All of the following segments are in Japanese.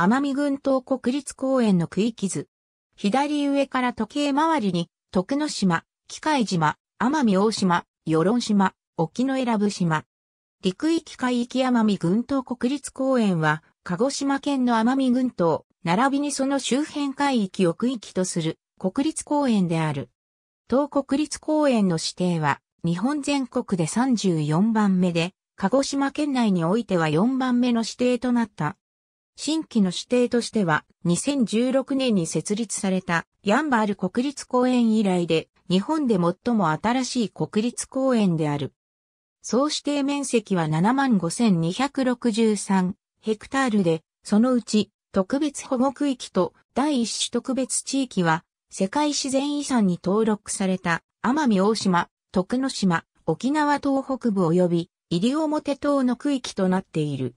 奄美群島国立公園の区域図。左上から時計回りに、徳之島、機械島、奄美大島、与論島、沖永良部島。陸域海域奄美群島国立公園は、鹿児島県の奄美群島、並びにその周辺海域を区域とする国立公園である。東国立公園の指定は、日本全国で34番目で、鹿児島県内においては4番目の指定となった。新規の指定としては、2016年に設立されたヤンバール国立公園以来で、日本で最も新しい国立公園である。総指定面積は75,263ヘクタールで、そのうち特別保護区域と第一種特別地域は、世界自然遺産に登録された奄美大島、徳之島、沖縄東北部及び西表島の区域となっている。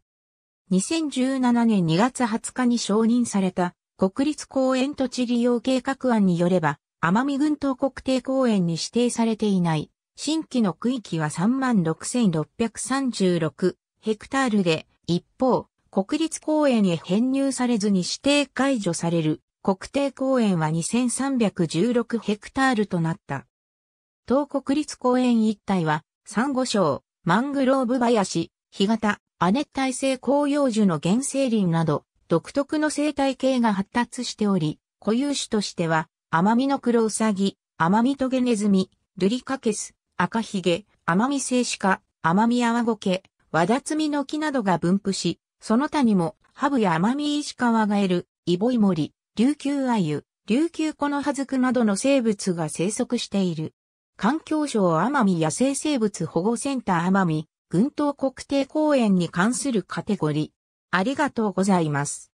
2017年2月20日に承認された国立公園土地利用計画案によれば、奄美群島国定公園に指定されていない新規の区域は36,636ヘクタールで、一方、国立公園へ編入されずに指定解除される国定公園は2316ヘクタールとなった。東国立公園一帯は、サンゴ礁、マングローブ林、干潟、亜熱帯性広葉樹の原生林など、独特の生態系が発達しており、固有種としては、アマミノクロウサギ、アマミトゲネズミ、ルリカケス、赤ヒゲ、アマミセイシカ、アマミアワゴケ、ワダツミの木などが分布し、その他にも、ハブやアマミイシカワガエル、イボイモリ、琉球アユ、琉球コノハズクなどの生物が生息している。環境省奄美野生生物保護センター奄美群島国定公園に関するカテゴリー。ありがとうございます。